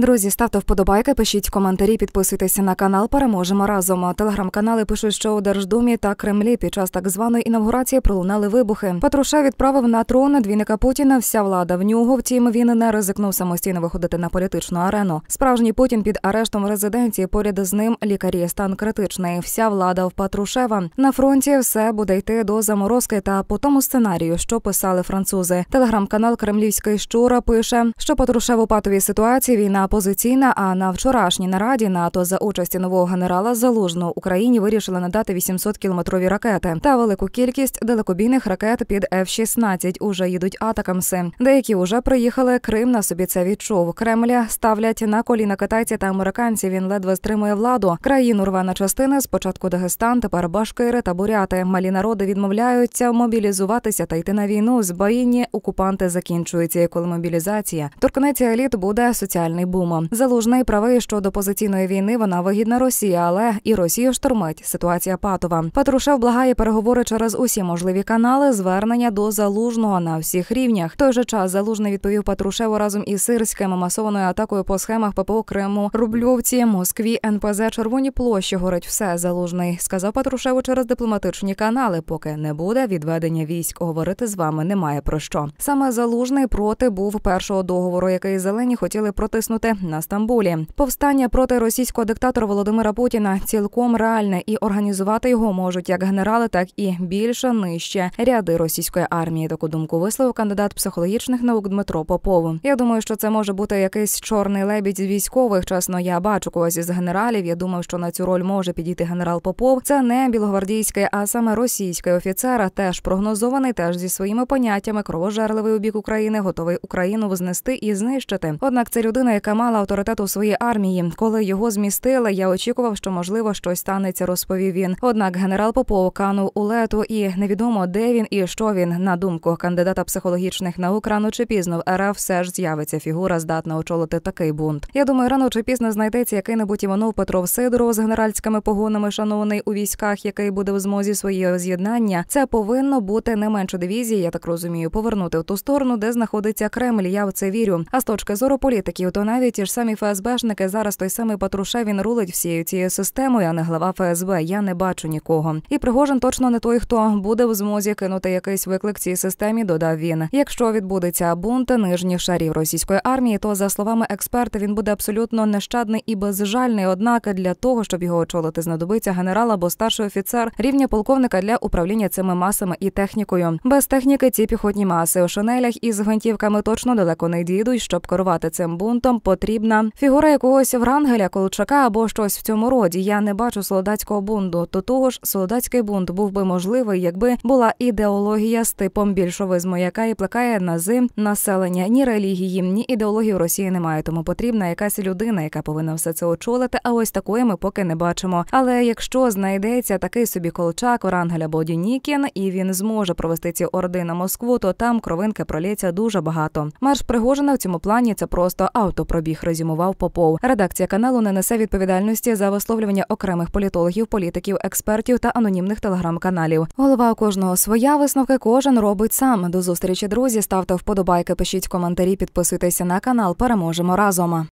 Друзі, ставте вподобайки, пишіть коментарі, підписуйтеся на канал. Переможемо разом. Телеграм-канали пишуть, що у Держдумі та Кремлі під час так званої інавгурації пролунали вибухи. Патруша відправив на трон двійника Путіна. Вся влада в нього. Втім, він не ризикнув самостійно виходити на політичну арену. Справжній Путін під арештом в резиденції. Поряд з ним лікарі стан критичний. Вся влада в Патрушева. На фронті все буде йти до заморозки та по тому сценарію, що писали французи. Телеграм-канал Кремлівський щура пише, що Патрушев у патовій ситуації війна опозиційна. А на вчорашній нараді НАТО за участі нового генерала залужно Україні вирішили надати 800 кілометрові ракети та велику кількість далекобійних ракет під F-16. Уже їдуть атакамси. Деякі вже приїхали. Крим на собі це відчув. Кремля ставлять на коліна китайці та американці. Він ледве стримує владу. Країну рве на частини. Спочатку Дагестан, тепер Башкири та Буряти. Малі народи відмовляються мобілізуватися та йти на війну. Збаїнні окупанти закінчуються. коли мобілізація торкнеться еліт буде соціальний бур. Дума. Залужна і правий, що до позиційної війни вона вигідна Росія, але і Росію штормить. Ситуація патова. Патрушев благає переговори через усі можливі канали, звернення до залужного на всіх рівнях. В той же час залужний відповів Патрушеву разом із сирським масованою атакою по схемах ППО Криму, Рубльовці, Москві, НПЗ, Червоні площі горить все залужний. Сказав Патрушеву через дипломатичні канали, поки не буде відведення військ. Говорити з вами немає про що. Саме залужний проти був першого договору, який зелені хотіли протиснути на Стамбулі. Повстання проти російського диктатора Володимира Путіна цілком реальне і організувати його можуть як генерали, так і більше нижче ряди російської армії. Таку думку висловив кандидат психологічних наук Дмитро Попов. Я думаю, що це може бути якийсь чорний лебідь з військових. Чесно, я бачу когось із генералів. Я думав, що на цю роль може підійти генерал Попов. Це не білогвардійський, а саме російський офіцера, теж прогнозований, теж зі своїми поняттями кровожерливий у бік України, готовий Україну вознести і знищити. Однак це людина, яка мала авторитету своїй армії. Коли його змістили, я очікував, що можливо щось станеться, розповів він. Однак генерал Попов канув у лету, і невідомо де він і що він на думку кандидата психологічних наук рано чи пізно в РФ все ж з'явиться фігура, здатна очолити такий бунт. Я думаю, рано чи пізно знайдеться який-небудь Іванов Петров Сидоров з генеральськими погонами, шанований у військах, який буде в змозі своєї з'єднання. Це повинно бути не менше дивізії, я так розумію, повернути в ту сторону, де знаходиться Кремль. Я в це вірю. А з точки зору політиків, то навіть ті ж самі ФСБшники. Зараз той самий Патрушевін рулить всією цією системою, а не глава ФСБ. Я не бачу нікого. І Пригожин точно не той, хто буде в змозі кинути якийсь виклик цій системі. Додав він. Якщо відбудеться бунт нижніх шарів російської армії, то за словами експерта, він буде абсолютно нещадний і безжальний. Однак для того, щоб його очолити, знадобиться генерал або старший офіцер рівня полковника для управління цими масами і технікою. Без техніки ці піхотні маси у шинелях із гвинтівками точно далеко не дійдуть, щоб керувати цим бунтом потрібна фігура якогось Врангеля, Колчака або щось в цьому роді. Я не бачу солдатського бунду. До того ж, солдатський бунт був би можливий, якби була ідеологія з типом більшовизму, яка і плекає зим населення ні релігії, ні ідеології в Росії немає. Тому потрібна якась людина, яка повинна все це очолити. А ось такої ми поки не бачимо. Але якщо знайдеться такий собі Колчак, Врангель Бодінікін, і він зможе провести ці орди на Москву, то там кровинки пролється дуже багато. Марш Пригожина в цьому плані це просто автопро. Євробіг, резюмував Попов. Редакція каналу не несе відповідальності за висловлювання окремих політологів, політиків, експертів та анонімних телеграм-каналів. Голова у кожного своя висновки кожен робить сам. До зустрічі друзі ставте вподобайки, пишіть коментарі, підписуйтеся на канал. Переможемо разом.